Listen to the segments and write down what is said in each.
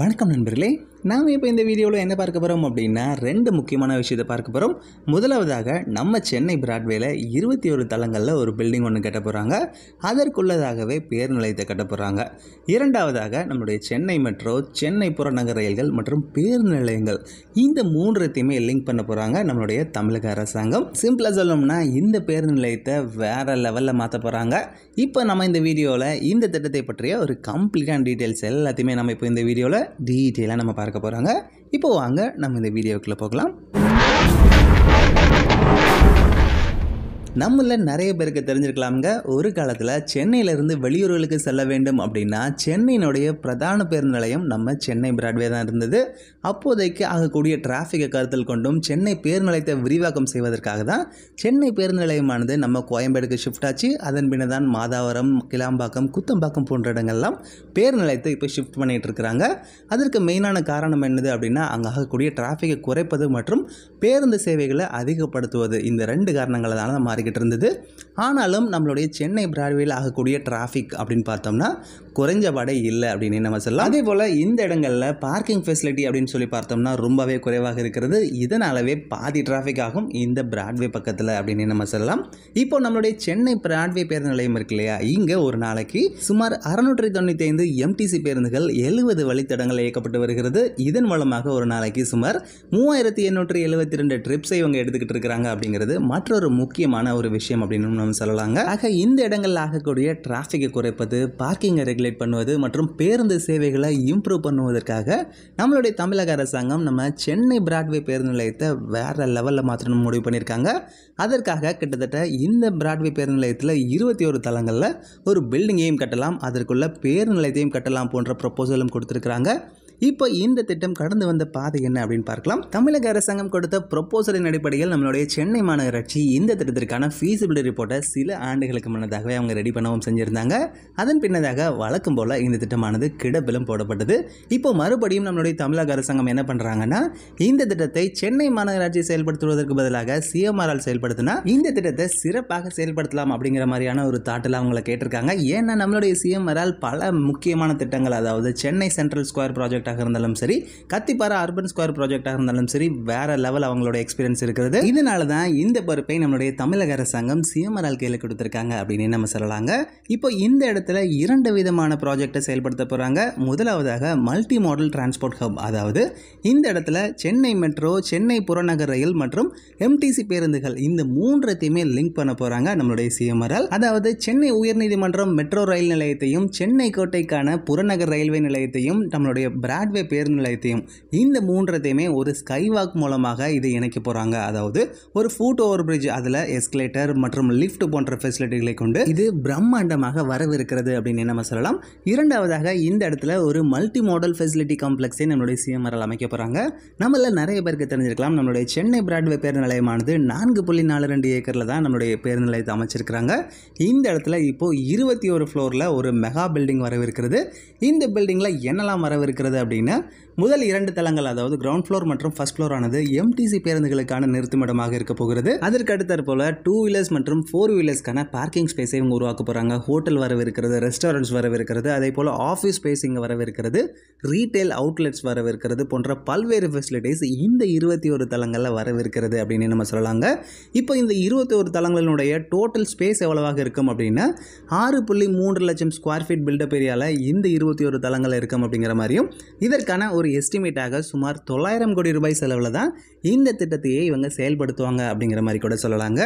வணக்கம் நண்பர்களே நாம் இப்போ இந்த வீடியோவில் என்ன பார்க்க போகிறோம் அப்படின்னா ரெண்டு முக்கியமான விஷயத்தை பார்க்க போகிறோம் முதலாவதாக நம்ம சென்னை பிராட்வேல இருபத்தி ஒரு தளங்களில் ஒரு பில்டிங் ஒன்று கட்ட போகிறாங்க அதற்குள்ளதாகவே பேர் நிலையத்தை கட்ட போகிறாங்க இரண்டாவதாக நம்முடைய சென்னை மெட்ரோ சென்னை புறநகர் ரயில்கள் மற்றும் பேர் நிலையங்கள் இந்த மூன்றத்தையுமே லிங்க் பண்ண போகிறாங்க நம்மளுடைய தமிழக அரசாங்கம் சிம்பிளாக சொல்லணும்னா இந்த பேர் நிலையத்தை வேறு லெவலில் மாற்ற போகிறாங்க இப்போ நம்ம இந்த வீடியோவில் இந்த திட்டத்தை பற்றிய ஒரு கம்ப்ளீட்டான டீட்டெயில்ஸ் எல்லாத்தையுமே நம்ம இப்போ இந்த வீடியோவில் டீட்டெயிலாக நம்ம பார்க்க பார்க்க போகிறாங்க இப்போ வாங்க நம்ம இந்த வீடியோக்குள்ளே போகலாம் நம்மள நிறைய பேருக்கு தெரிஞ்சிருக்கலாம்ங்க ஒரு காலத்தில் சென்னையிலேருந்து வெளியூர்களுக்கு செல்ல வேண்டும் அப்படின்னா சென்னையினுடைய பிரதான பேருந்து நிலையம் நம்ம சென்னை பிராட்வே தான் இருந்தது அப்போதைக்கு ஆகக்கூடிய டிராஃபிக்கை கருத்தில் கொண்டும் சென்னை பேருந்து நிலையத்தை விரிவாக்கம் செய்வதற்காக தான் சென்னை பேருந்து நிலையமானது நம்ம கோயம்பேடுக்கு ஷிஃப்ட் ஆச்சு அதன் பின்னர் தான் மாதாவரம் கிளாம்பாக்கம் குத்தம்பாக்கம் போன்ற இடங்கள்லாம் பேருந்து நிலையத்தை இப்போ ஷிஃப்ட் பண்ணிகிட்டு இருக்கிறாங்க அதற்கு மெயினான காரணம் என்னது அப்படின்னா அங்கே ஆகக்கூடிய டிராஃபிக்கை குறைப்பது மற்றும் பேருந்து சேவைகளை அதிகப்படுத்துவது இந்த ரெண்டு காரணங்களால் தான் மாறி பாதிக்கிட்டு இருந்தது ஆனாலும் நம்மளுடைய சென்னை பிராட்வேயில் ஆகக்கூடிய டிராஃபிக் அப்படின்னு பார்த்தோம்னா குறைஞ்ச வாடகை இல்லை அப்படின்னு நம்ம சொல்லலாம் அதே போல் இந்த இடங்களில் பார்க்கிங் ஃபெசிலிட்டி அப்படின்னு சொல்லி பார்த்தோம்னா ரொம்பவே குறைவாக இருக்கிறது இதனாலவே பாதி டிராஃபிக் ஆகும் இந்த பிராட்வே பக்கத்தில் அப்படின்னு நம்ம சொல்லலாம் இப்போ நம்மளுடைய சென்னை பிராட்வே பேருந்து நிலையம் இருக்கு இல்லையா இங்கே ஒரு நாளைக்கு சுமார் அறுநூற்றி தொண்ணூற்றி ஐந்து எம்டிசி பேருந்துகள் எழுபது வழித்தடங்கள் இயக்கப்பட்டு வருகிறது இதன் மூலமாக ஒரு நாளைக்கு சுமார் மூவாயிரத்தி எண்ணூற்றி எழுபத்தி ரெண்டு ட்ரிப்ஸை இவங்க எடுத்துக்கிட்டு இருக்கிறாங்க அப்படிங்கிறது மற்றொரு முக்கியமான ஒரு விஷயம் அப்படின்னு நம்ம சொல்லலாங்க ஆக இந்த இடங்களில் ஆகக்கூடிய டிராஃபிக்கை குறைப்பது பார்க்கிங்கை ரெகுலேட் ஸ்டிமுலேட் பண்ணுவது மற்றும் பேருந்து சேவைகளை இம்ப்ரூவ் பண்ணுவதற்காக நம்மளுடைய தமிழக அரசாங்கம் நம்ம சென்னை பிராட்வே பேருந்து நிலையத்தை வேறு லெவலில் மாற்றணும் முடிவு பண்ணியிருக்காங்க அதற்காக கிட்டத்தட்ட இந்த பிராட்வே பேருந்து நிலையத்தில் இருபத்தி ஒரு தளங்களில் ஒரு பில்டிங்கையும் கட்டலாம் அதற்குள்ள பேருந்து நிலையத்தையும் கட்டலாம் போன்ற ப்ரப்போசலும் கொடுத்துருக்குறாங்க இப்போ இந்த திட்டம் கடந்து வந்த பாதை என்ன அப்படின்னு பார்க்கலாம் தமிழக அரசாங்கம் கொடுத்த ப்ரொப்போசலின் அடிப்படையில் நம்மளுடைய சென்னை மாநகராட்சி இந்த திட்டத்திற்கான ஃபீஸிபிலிட்டி ரிப்போர்ட்டை சில ஆண்டுகளுக்கு முன்னதாகவே அவங்க ரெடி பண்ணவும் செஞ்சுருந்தாங்க அதன் பின்னதாக வழக்கம் போல் இந்த திட்டமானது கிடப்பிலும் போடப்பட்டது இப்போ மறுபடியும் நம்மளுடைய தமிழக அரசாங்கம் என்ன பண்ணுறாங்கன்னா இந்த திட்டத்தை சென்னை மாநகராட்சி செயல்படுத்துவதற்கு பதிலாக சிஎம்ஆரால் செயல்படுத்தினா இந்த திட்டத்தை சிறப்பாக செயல்படுத்தலாம் அப்படிங்கிற மாதிரியான ஒரு தாட்டில் அவங்கள கேட்டிருக்காங்க ஏன்னா நம்மளுடைய சிஎம்ஆரால் பல முக்கியமான திட்டங்கள் அதாவது சென்னை சென்ட்ரல் ஸ்கொயர் ப்ராஜெக்ட் ப்ராஜெக்டாக இருந்தாலும் சரி கத்திப்பாரா அர்பன் ஸ்கொயர் ப்ராஜெக்டாக இருந்தாலும் சரி வேற லெவல் அவங்களோட எக்ஸ்பீரியன்ஸ் இருக்கிறது இதனால தான் இந்த பொறுப்பை நம்மளுடைய தமிழக அரசாங்கம் சிஎம்ஆர்ஆல் கையில் கொடுத்துருக்காங்க அப்படின்னு நம்ம சொல்லலாங்க இப்போ இந்த இடத்துல இரண்டு விதமான ப்ராஜெக்டை செயல்படுத்த போகிறாங்க முதலாவதாக மல்டி மாடல் டிரான்ஸ்போர்ட் ஹப் அதாவது இந்த இடத்துல சென்னை மெட்ரோ சென்னை புறநகர் ரயில் மற்றும் எம்டிசி பேருந்துகள் இந்த மூன்றத்தையுமே லிங்க் பண்ண போகிறாங்க நம்மளுடைய சிஎம்ஆர்ஆல் அதாவது சென்னை உயர்நீதிமன்றம் மெட்ரோ ரயில் நிலையத்தையும் சென்னை கோட்டைக்கான புறநகர் ரயில்வே நிலையத்தையும் நம்மளுடைய பிராண்ட் பிராட்வே பேருந்து நிலையத்தையும் இந்த மூன்றத்தையுமே ஒரு ஸ்கை வாக் மூலமாக இது இணைக்க போகிறாங்க அதாவது ஒரு ஃபுட் ஓவர் பிரிட்ஜ் அதில் எஸ்கலேட்டர் மற்றும் லிஃப்ட் போன்ற ஃபெசிலிட்டிகளை கொண்டு இது பிரம்மாண்டமாக வரவிருக்கிறது அப்படின்னு நம்ம சொல்லலாம் இரண்டாவதாக இந்த இடத்துல ஒரு மல்டி மாடல் ஃபெசிலிட்டி காம்ப்ளெக்ஸை நம்மளுடைய சிஎம்ஆரில் அமைக்க போகிறாங்க நம்மள நிறைய பேருக்கு தெரிஞ்சிருக்கலாம் நம்மளுடைய சென்னை பிராட்வே பேருந்து நிலையமானது நான்கு புள்ளி நாலு ரெண்டு ஏக்கரில் தான் நம்மளுடைய பேருந்து நிலையத்தை அமைச்சிருக்கிறாங்க இந்த இடத்துல இப்போது இருபத்தி ஒரு ஃப்ளோரில் ஒரு மெகா பில்டிங் வரவிருக்கிறது இந்த பில்டிங்கில் என்னெல்லாம் வரவிருக்கிறது அப்படின்னா முதல் இரண்டு தளங்கள் அதாவது கிரவுண்ட் ஃப்ளோர் மற்றும் ஃபர்ஸ்ட் ஃப்ளோர் ஆனது எம்டிசி பேருந்துகளுக்கான நிறுத்துமிடமாக இருக்க போகிறது அதற்கு அடுத்த போல டூ வீலர்ஸ் மற்றும் ஃபோர் வீலர்ஸ்க்கான பார்க்கிங் ஸ்பேஸை இவங்க உருவாக்க போகிறாங்க ஹோட்டல் வரவிருக்கிறது ரெஸ்டாரண்ட்ஸ் வரவிருக்கிறது அதே போல் ஆஃபீஸ் ஸ்பேஸ் இங்கே வரவிருக்கிறது ரீட்டைல் அவுட்லெட்ஸ் வரவிருக்கிறது போன்ற பல்வேறு ஃபெசிலிட்டிஸ் இந்த இருபத்தி ஒரு தளங்களில் வரவிருக்கிறது அப்படின்னு நம்ம சொல்லலாங்க இப்போ இந்த இருபத்தி ஒரு தளங்களினுடைய டோட்டல் ஸ்பேஸ் எவ்வளவாக இருக்கும் அப்படின்னா ஆறு புள்ளி மூன்று லட்சம் ஸ்கொயர் ஃபீட் பில்டப் ஏரியாவில் இந்த இருபத்தி ஒரு தளங்கள் இருக்கும் அப்படிங்கிற மாதிரியும் இதற்கான ஒரு எஸ்டிமேட்டாக சுமார் தொள்ளாயிரம் கோடி ரூபாய் செலவில் தான் இந்த திட்டத்தையே இவங்க செயல்படுத்துவாங்க அப்படிங்கிற மாதிரி கூட சொல்லலாங்க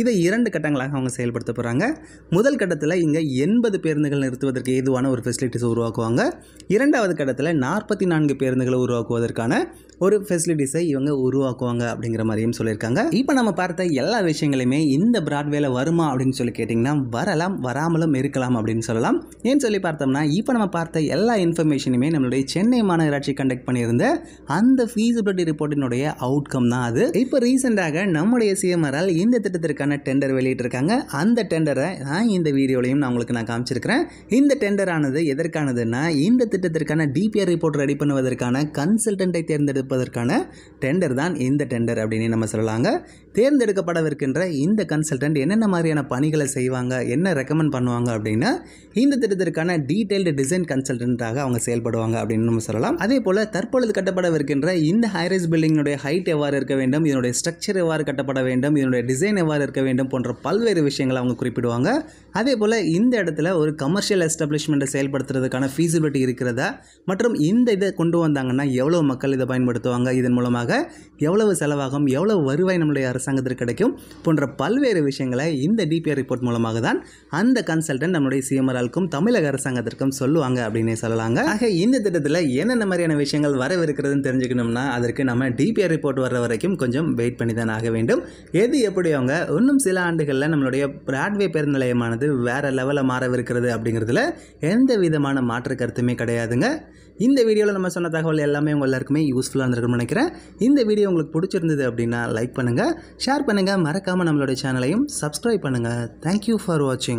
இதை இரண்டு கட்டங்களாக அவங்க செயல்படுத்த போகிறாங்க முதல் கட்டத்தில் இங்கே எண்பது பேருந்துகள் நிறுத்துவதற்கு ஏதுவான ஒரு ஃபெசிலிட்டிஸ் உருவாக்குவாங்க இரண்டாவது கட்டத்தில் நாற்பத்தி நான்கு பேருந்துகளை உருவாக்குவதற்கான ஒரு ஃபெசிலிட்டிஸை இவங்க உருவாக்குவாங்க அப்படிங்கிற மாதிரியும் சொல்லியிருக்காங்க இப்போ நம்ம பார்த்த எல்லா விஷயங்களையுமே இந்த பிராட்வேல வருமா அப்படின்னு சொல்லி கேட்டிங்கன்னா வரலாம் வராமலும் இருக்கலாம் அப்படின்னு சொல்லலாம் ஏன்னு சொல்லி பார்த்தோம்னா இப்போ நம்ம பார்த்த எல்லா இன்ஃபர்மேஷனுமே நம்மளுடைய சென்னை சென்னை மாநகராட்சி கண்டக்ட் பண்ணியிருந்த அந்த ஃபீஸிபிலிட்டி ரிப்போர்ட்டினுடைய அவுட்கம் தான் அது இப்போ ரீசெண்டாக நம்முடைய சிஎம்ஆரால் இந்த திட்டத்திற்கான டெண்டர் வெளியிட்டிருக்காங்க அந்த டெண்டரை நான் இந்த வீடியோலையும் நான் உங்களுக்கு நான் காமிச்சிருக்கிறேன் இந்த டெண்டர் ஆனது எதற்கானதுன்னா இந்த திட்டத்திற்கான டிபிஆர் ரிப்போர்ட் ரெடி பண்ணுவதற்கான கன்சல்டண்ட்டை தேர்ந்தெடுப்பதற்கான டெண்டர் தான் இந்த டெண்டர் அப்படின்னு நம்ம சொல்லலாங்க தேர்ந்தெடுக்கப்படவிருக்கின்ற இந்த கன்சல்டன்ட் என்னென்ன மாதிரியான பணிகளை செய்வாங்க என்ன ரெக்கமெண்ட் பண்ணுவாங்க அப்படின்னா இந்த திட்டத்திற்கான டீட்டெயில்டு டிசைன் கன்சல்டன்ட்டாக அவங்க செயல்படுவாங்க அப்படின்னு நம்ம சொல்லலாம் அதே போல தற்பொழுது கட்டப்படவிருக்கின்ற இந்த ஹைரேஸ் பில்டிங்கினுடைய ஹைட் எவ்வாறு இருக்க வேண்டும் இதனுடைய ஸ்ட்ரக்சர் எவ்வாறு கட்டப்பட வேண்டும் இதனுடைய டிசைன் எவ்வாறு இருக்க வேண்டும் போன்ற பல்வேறு விஷயங்களை அவங்க குறிப்பிடுவாங்க அதே போல் இந்த இடத்துல ஒரு கமர்ஷியல் எஸ்டாப்ளிஷ்மெண்ட்டை செயல்படுத்துறதுக்கான ஃபீஸிபிலிட்டி இருக்கிறதா மற்றும் இந்த இதை கொண்டு வந்தாங்கன்னா எவ்வளோ மக்கள் இதை பயன்படுத்துவாங்க இதன் மூலமாக எவ்வளவு செலவாகும் எவ்வளவு வருவாய் நம்முடைய அரசாங்கத்திற்கு கிடைக்கும் போன்ற பல்வேறு விஷயங்களை இந்த டிபிஆர் ரிப்போர்ட் மூலமாக தான் அந்த கன்சல்டன்ட் நம்முடைய சிஎம்ஆர்க்கும் தமிழக அரசாங்கத்திற்கும் சொல்லுவாங்க அப்படின்னே சொல்லலாங்க ஆக இந்த திட்டத்தில் என்னென்ன மாதிரியான விஷயங்கள் வரவிருக்கிறதுன்னு தெரிஞ்சுக்கணும்னா அதற்கு நம்ம டிபிஆர் ரிப்போர்ட் வர்ற வரைக்கும் கொஞ்சம் வெயிட் பண்ணி தான் ஆக வேண்டும் எது எப்படி அவங்க இன்னும் சில ஆண்டுகளில் நம்மளுடைய பிராட்வே பேருந்து நிலையமானது வேறு லெவலில் மாறவிருக்கிறது அப்படிங்கிறதுல எந்த விதமான மாற்று கருத்துமே கிடையாதுங்க இந்த வீடியோவில் நம்ம சொன்ன தகவல் எல்லாமே உங்கள் எல்லாருக்குமே யூஸ்ஃபுல்லாக இருந்திருக்கும்னு நினைக்கிறேன் இந்த வீடியோ உங்களுக்கு பிடிச்சிருந்தது அப்படின்னா லைக் பண்ணுங்கள் ஷேர் பண்ணுங்கள் மறக்காமல் நம்மளுடைய சேனலையும் சப்ஸ்கிரைப் பண்ணுங்கள் தேங்க்யூ ஃபார் வாட்சிங்